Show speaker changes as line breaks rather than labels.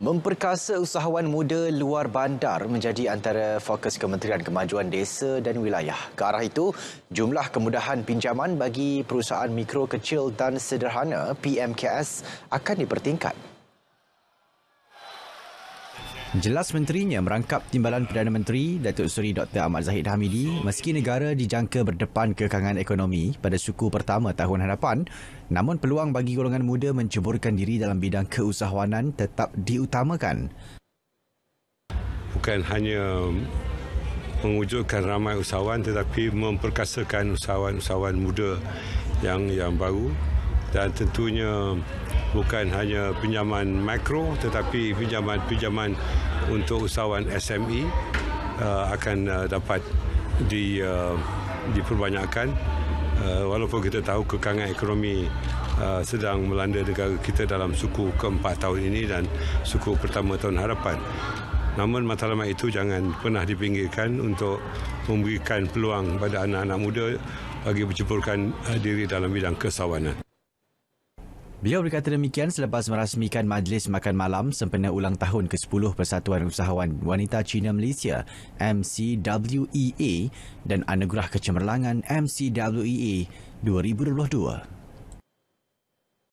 Memperkasa usahawan muda luar bandar menjadi antara fokus Kementerian Kemajuan Desa dan Wilayah. Ke arah itu, jumlah kemudahan pinjaman bagi perusahaan mikro kecil dan sederhana PMKS akan dipertingkat. Jelas menterinya merangkap timbalan Perdana Menteri Datuk Seri Dr. Ahmad Zahid Hamidi meski negara dijangka berdepan kekangan ekonomi pada suku pertama tahun hadapan namun peluang bagi golongan muda mencuburkan diri dalam bidang keusahawanan tetap diutamakan.
Bukan hanya mengwujudkan ramai usahawan tetapi memperkasakan usahawan-usahawan muda yang yang baru dan tentunya bukan hanya pinjaman makro tetapi pinjaman-pinjaman untuk usahawan SME uh, akan uh, dapat di uh, diperbanyakkan uh, walaupun kita tahu kekangan ekonomi uh, sedang melanda negara kita dalam suku keempat tahun ini dan suku pertama tahun harapan namun matlamat itu jangan pernah dipinggirkan untuk memberikan peluang kepada anak-anak muda bagi mencuburkan uh, diri dalam bidang kesawanan
Beliau berkata demikian selepas merasmikan majlis makan malam sempena ulang tahun ke-10 Persatuan Usahawan Wanita China Malaysia MCWEA dan Anugerah Kecemerlangan MCWEA 2022.